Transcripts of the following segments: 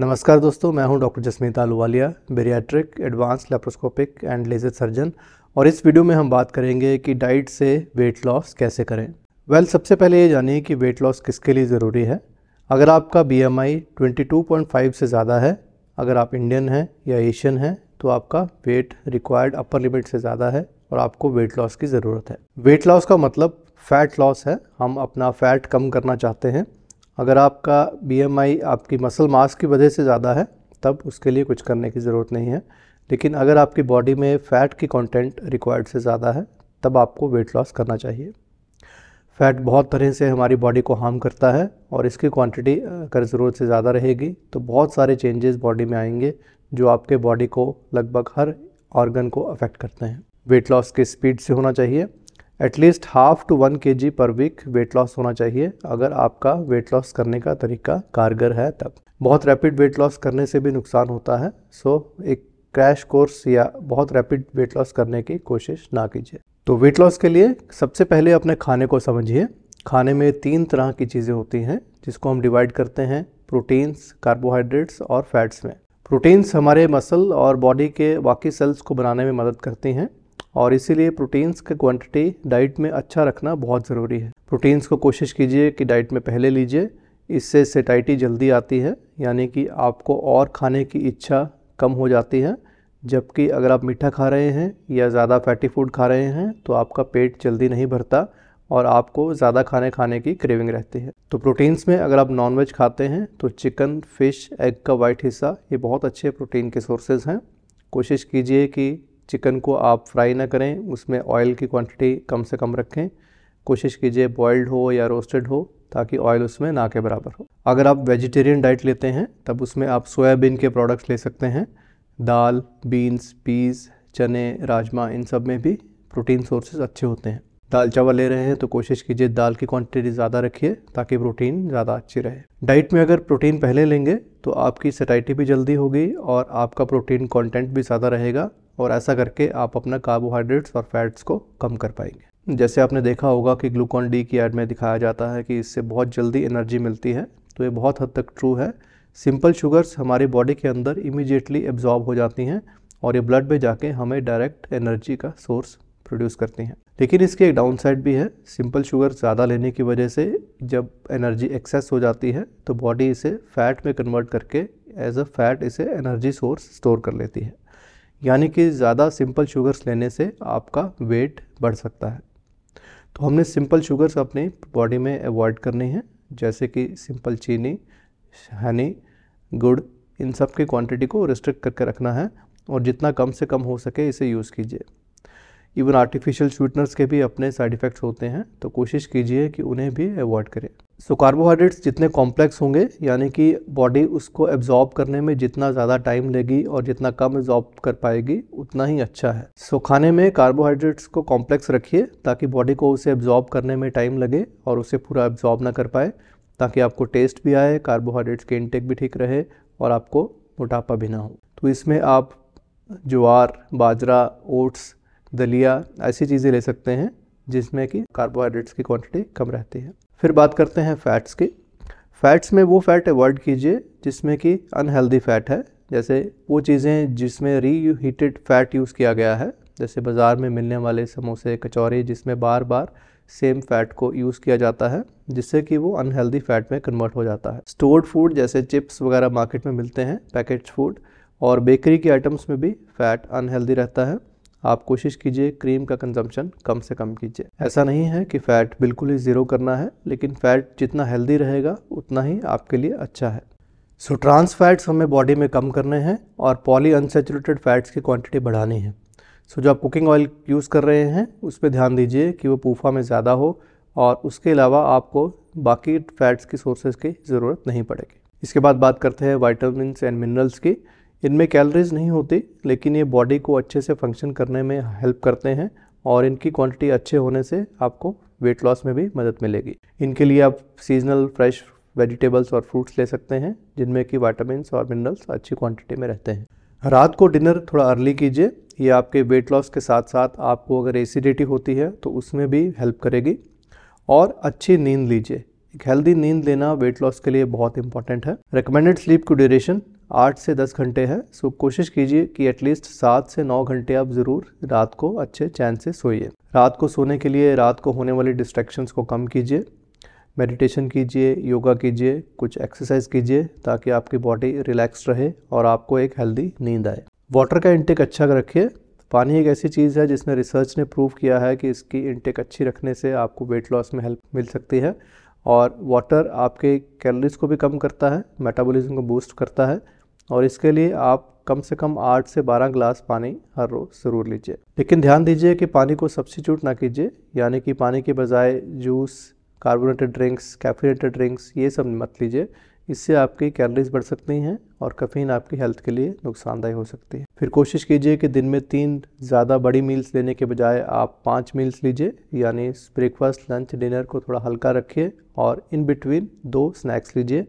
नमस्कार दोस्तों मैं हूं doctor Jasmeet Ahluwalia bariatric advanced laparoscopic and laser surgeon और इस वीडियो में हम बात करेंगे कि डाइट से वेट लॉस कैसे करें वेल well, सबसे पहले ये जानिए कि वेट लॉस किसके लिए ज़रूरी है अगर आपका B M I twenty two point five से ज़्यादा है अगर आप इंडियन हैं या एशियन हैं तो आपका वेट रिक्वायर्ड अपर लिमिट से ज़्यादा है और आपको वेट लॉस की ज़रूरत है वेट लॉस का मतलब फ़ैट लॉस है हम अपना फ़ैट कम करना चाहते हैं अगर आपका बीएमआई आपकी मसल मास की वजह से ज़्यादा है तब उसके लिए कुछ करने की ज़रूरत नहीं है लेकिन अगर आपकी बॉडी में फ़ैट की कंटेंट रिक्वायर्ड से ज़्यादा है तब आपको वेट लॉस करना चाहिए फ़ैट बहुत तरह से हमारी बॉडी को हार्म करता है और इसकी क्वांटिटी अगर ज़रूरत से ज़्यादा रहेगी तो बहुत सारे चेंजेस बॉडी में आएंगे जो आपके बॉडी को लगभग हर ऑर्गन को अफेक्ट करते हैं वेट लॉस के स्पीड से होना चाहिए एटलीस्ट हाफ टू वन के जी पर वीक वेट लॉस होना चाहिए अगर आपका वेट लॉस करने का तरीका कारगर है तब बहुत रैपिड वेट लॉस करने से भी नुकसान होता है सो एक क्रैश कोर्स या बहुत रैपिड वेट लॉस करने की कोशिश ना कीजिए तो वेट लॉस के लिए सबसे पहले अपने खाने को समझिए खाने में तीन तरह की चीज़ें होती हैं जिसको हम डिवाइड करते हैं प्रोटीन्स कार्बोहाइड्रेट्स और फैट्स में प्रोटीन्स हमारे मसल और बॉडी के बाकी सेल्स को बनाने में मदद करती हैं और इसीलिए प्रोटीन्स के क्वांटिटी डाइट में अच्छा रखना बहुत ज़रूरी है प्रोटीन्स को कोशिश कीजिए कि डाइट में पहले लीजिए इससे सेटाइटी जल्दी आती है यानी कि आपको और खाने की इच्छा कम हो जाती है जबकि अगर आप मीठा खा रहे हैं या ज़्यादा फैटी फूड खा रहे हैं तो आपका पेट जल्दी नहीं भरता और आपको ज़्यादा खाने खाने की क्रेविंग रहती है तो प्रोटीन्स में अगर आप नॉनवेज खाते हैं तो चिकन फ़िश एग का वाइट हिस्सा ये बहुत अच्छे प्रोटीन के सोर्सेज हैं कोशिश कीजिए कि चिकन को आप फ्राई ना करें उसमें ऑयल की क्वांटिटी कम से कम रखें कोशिश कीजिए बॉयल्ड हो या रोस्टेड हो ताकि ऑयल उसमें ना के बराबर हो अगर आप वेजिटेरियन डाइट लेते हैं तब उसमें आप सोयाबीन के प्रोडक्ट्स ले सकते हैं दाल बीन्स पीस चने राजमा इन सब में भी प्रोटीन सोर्सेज अच्छे होते हैं दाल चावल ले रहे हैं तो कोशिश कीजिए दाल की क्वांटिटी ज़्यादा रखिए ताकि प्रोटीन ज़्यादा अच्छी रहे डाइट में अगर प्रोटीन पहले लेंगे तो आपकी सटाइटी भी जल्दी होगी और आपका प्रोटीन कंटेंट भी ज़्यादा रहेगा और ऐसा करके आप अपना कार्बोहाइड्रेट्स और फैट्स को कम कर पाएंगे जैसे आपने देखा होगा कि ग्लूकॉन डी की एड में दिखाया जाता है कि इससे बहुत जल्दी एनर्जी मिलती है तो ये बहुत हद तक ट्रू है सिंपल शुगर्स हमारी बॉडी के अंदर इमिजिएटली एब्जॉर्ब हो जाती हैं और ये ब्लड में जाके हमें डायरेक्ट एनर्जी का सोर्स प्रोड्यूस करती हैं लेकिन इसके एक डाउनसाइड भी है सिंपल शुगर ज़्यादा लेने की वजह से जब एनर्जी एक्सेस हो जाती है तो बॉडी इसे फैट में कन्वर्ट करके एज अ फैट इसे एनर्जी सोर्स स्टोर कर लेती है यानी कि ज़्यादा सिंपल शुगर्स लेने से आपका वेट बढ़ सकता है तो हमने सिंपल शुगर्स अपने बॉडी में अवॉइड करनी है जैसे कि सिंपल चीनी हनी गुड़ इन सब की क्वांटिटी को रिस्ट्रिक्ट करके रखना है और जितना कम से कम हो सके इसे यूज़ कीजिए इवन आर्टिफिशियल स्वीटनर्स के भी अपने साइड इफ़ेक्ट्स होते हैं तो कोशिश कीजिए कि उन्हें भी अवॉइड करें सो so, कार्बोहाइड्रेट्स जितने कॉम्प्लेक्स होंगे यानी कि बॉडी उसको एब्जॉर्ब करने में जितना ज़्यादा टाइम लेगी और जितना कम एब्जॉर्ब कर पाएगी उतना ही अच्छा है सो so, खाने में कार्बोहाइड्रेट्स को कॉम्प्लेक्स रखिए ताकि बॉडी को उसे एब्जॉर्ब करने में टाइम लगे और उसे पूरा एब्जॉर्ब ना कर पाए ताकि आपको टेस्ट भी आए कार्बोहाइड्रेट्स के इनटेक भी ठीक रहे और आपको मोटापा भी ना हो तो इसमें आप ज्वार बाजरा ओट्स दलिया ऐसी चीज़ें ले सकते हैं जिसमें कि कार्बोहाइड्रेट्स की क्वांटिटी कम रहती है फिर बात करते हैं फैट्स की फैट्स में वो फैट अवॉइड कीजिए जिसमें कि अनहेल्दी फैट है जैसे वो चीज़ें जिसमें री हीटेड फैट यूज़ किया गया है जैसे बाज़ार में मिलने वाले समोसे कचौरी जिसमें बार बार सेम फैट को यूज़ किया जाता है जिससे कि वो अनहेल्दी फैट में कन्वर्ट हो जाता है स्टोर्ड फूड जैसे चिप्स वगैरह मार्केट में मिलते हैं पैकेट फूड और बेकरी के आइटम्स में भी फैट अनहेल्दी रहता है आप कोशिश कीजिए क्रीम का कंजम्पशन कम से कम कीजिए ऐसा नहीं है कि फ़ैट बिल्कुल ही ज़ीरो करना है लेकिन फ़ैट जितना हेल्दी रहेगा उतना ही आपके लिए अच्छा है सो ट्रांस फैट्स हमें बॉडी में कम करने हैं और पॉली अनसेचुरेटेड फैट्स की क्वांटिटी बढ़ानी है सो जो आप कुकिंग ऑयल यूज़ कर रहे हैं उस पर ध्यान दीजिए कि वो पूफा में ज़्यादा हो और उसके अलावा आपको बाकी फैट्स की सोर्सेज की ज़रूरत नहीं पड़ेगी इसके बाद बात करते हैं वाइटामिन एंड मिनरल्स की इनमें कैलोरीज नहीं होती लेकिन ये बॉडी को अच्छे से फंक्शन करने में हेल्प करते हैं और इनकी क्वांटिटी अच्छे होने से आपको वेट लॉस में भी मदद मिलेगी इनके लिए आप सीजनल फ्रेश वेजिटेबल्स और फ्रूट्स ले सकते हैं जिनमें कि वाइटामिन और मिनरल्स अच्छी क्वांटिटी में रहते हैं रात को डिनर थोड़ा अर्ली कीजिए ये आपके वेट लॉस के साथ साथ आपको अगर एसिडिटी होती है तो उसमें भी हेल्प करेगी और अच्छी नींद लीजिए एक हेल्दी नींद लेना वेट लॉस के लिए बहुत इंपॉर्टेंट है रिकमेंडेड स्लीप की ड्यूरेशन आठ से दस घंटे है सो कोशिश कीजिए कि एटलीस्ट सात से नौ घंटे आप ज़रूर रात को अच्छे चैन से सोइए रात को सोने के लिए रात को होने वाली डिस्ट्रैक्शंस को कम कीजिए मेडिटेशन कीजिए योगा कीजिए कुछ एक्सरसाइज कीजिए ताकि आपकी बॉडी रिलैक्स रहे और आपको एक हेल्दी नींद आए वाटर का इंटेक अच्छा रखिए पानी एक ऐसी चीज़ है जिसमें रिसर्च ने प्रूव किया है कि इसकी इंटेक अच्छी रखने से आपको वेट लॉस में हेल्प मिल सकती है और वाटर आपके कैलोरीज़ को भी कम करता है मेटाबॉलिज्म को बूस्ट करता है और इसके लिए आप कम से कम आठ से बारह ग्लास पानी हर रोज़ ज़रूर लीजिए लेकिन ध्यान दीजिए कि पानी को सब्सिट्यूट ना कीजिए यानी कि पानी के बजाय juice carbonated drinks caffeinated drinks ये सब मत लीजिए इससे आपकी कैलोरीज बढ़ सकती हैं और कफ़ीन आपकी हेल्थ के लिए नुकसानदायी हो सकती है फिर कोशिश कीजिए कि दिन में तीन ज़्यादा बड़ी मील्स लेने के बजाय आप पाँच मील्स लीजिए यानी ब्रेकफास्ट लंच डिनर को थोड़ा हल्का रखिए और इन बिटवीन दो स्नैक्स लीजिए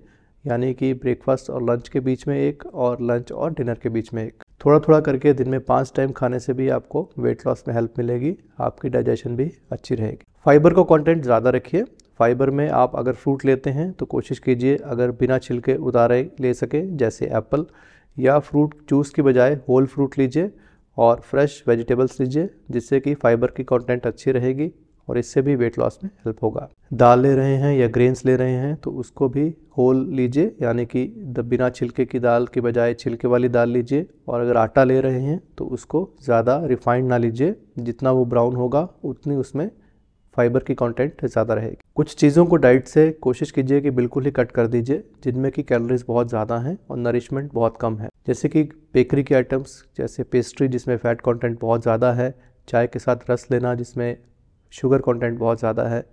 यानी कि ब्रेकफास्ट और लंच के बीच में एक और लंच और डिनर के बीच में एक थोड़ा थोड़ा करके दिन में पाँच टाइम खाने से भी आपको वेट लॉस में हेल्प मिलेगी आपकी डाइजेशन भी अच्छी रहेगी फाइबर का कंटेंट ज़्यादा रखिए फाइबर में आप अगर फ्रूट लेते हैं तो कोशिश कीजिए अगर बिना छिलके उतारे ले सके जैसे एप्पल या फ्रूट जूस के बजाय होल फ्रूट लीजिए और फ्रेश वेजिटेबल्स लीजिए जिससे कि फाइबर की कंटेंट अच्छी रहेगी और इससे भी वेट लॉस में हेल्प होगा दाल ले रहे हैं या ग्रेन्स ले रहे हैं तो उसको भी होल लीजिए यानी कि बिना छिलके की दाल के बजाय छिलके वाली दाल लीजिए और अगर आटा ले रहे हैं तो उसको ज़्यादा रिफाइंड ना लीजिए जितना वो ब्राउन होगा उतनी उसमें फाइबर की कंटेंट ज़्यादा रहेगी कुछ चीज़ों को डाइट से कोशिश कीजिए कि बिल्कुल ही कट कर दीजिए जिनमें कि कैलोरीज बहुत ज़्यादा हैं और नरिशमेंट बहुत कम है जैसे कि बेकरी के आइटम्स जैसे पेस्ट्री जिसमें फ़ैट कंटेंट बहुत ज़्यादा है चाय के साथ रस लेना जिसमें शुगर कंटेंट बहुत ज़्यादा है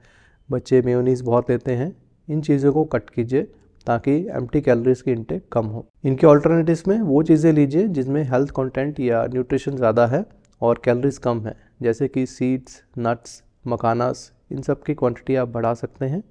बच्चे मेयोनीज़ बहुत लेते हैं इन चीज़ों को कट कीजिए ताकि एम कैलोरीज की इनटेक कम हो इनके ऑल्टरनेटिव्स में वो चीज़ें लीजिए जिसमें हेल्थ कंटेंट या न्यूट्रिशन ज़्यादा है और कैलोरीज कम है जैसे कि सीड्स नट्स मकानास इन सब की क्वांटिटी आप बढ़ा सकते हैं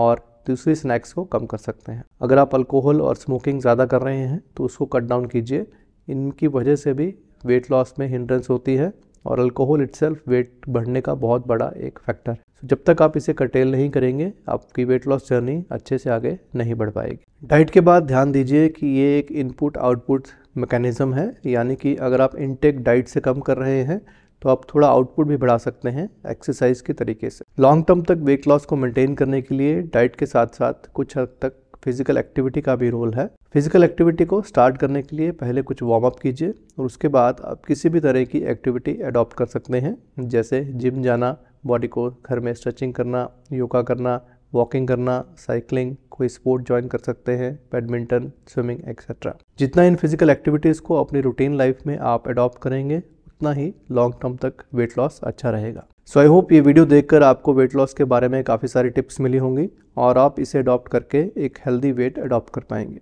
और दूसरी स्नैक्स को कम कर सकते हैं अगर आप अल्कोहल और स्मोकिंग ज़्यादा कर रहे हैं तो उसको कट डाउन कीजिए इनकी वजह से भी वेट लॉस में हिंड्रेंस होती है और अल्कोहल इट वेट बढ़ने का बहुत बड़ा एक फैक्टर है जब तक आप इसे कटेल नहीं करेंगे आपकी वेट लॉस जर्नी अच्छे से आगे नहीं बढ़ पाएगी डाइट के बाद ध्यान दीजिए कि ये एक इनपुट आउटपुट मैकेनिज़्म है यानी कि अगर आप इनटेक डाइट से कम कर रहे हैं तो आप थोड़ा आउटपुट भी बढ़ा सकते हैं एक्सरसाइज के तरीके से लॉन्ग टर्म तक वेट लॉस को मेंटेन करने के लिए डाइट के साथ साथ कुछ हद तक फिजिकल एक्टिविटी का भी रोल है फिजिकल एक्टिविटी को स्टार्ट करने के लिए पहले कुछ वार्म अप कीजिए और उसके बाद आप किसी भी तरह की एक्टिविटी अडॉप्ट कर सकते हैं जैसे जिम जाना बॉडी को घर में स्ट्रेचिंग करना योगा करना वॉकिंग करना साइकिलिंग कोई स्पोर्ट ज्वाइन कर सकते हैं बैडमिंटन स्विमिंग एक्सेट्रा जितना इन फिजिकल एक्टिविटीज़ को अपनी रूटीन लाइफ में आप अडॉप्ट करेंगे उतना ही लॉन्ग टर्म तक वेट लॉस अच्छा रहेगा सो आई होप ये वीडियो देखकर आपको वेट लॉस के बारे में काफ़ी सारी टिप्स मिली होंगी और आप इसे अडॉप्ट करके एक हेल्दी वेट अडॉप्ट कर पाएंगे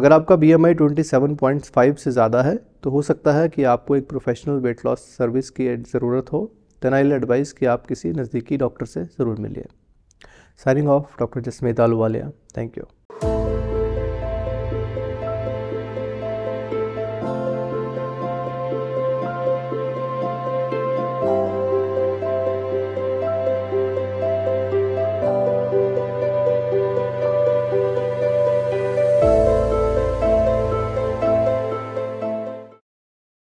अगर आपका B M I twenty point five से ज़्यादा है तो हो सकता है कि आपको एक प्रोफेशनल वेट लॉस सर्विस की ज़रूरत हो तेनाइल एडवाइस कि आप किसी नज़दीकी डॉक्टर से ज़रूर मिलिए साइनिंग ऑफ डॉक्टर जसमेदालू थैंक यू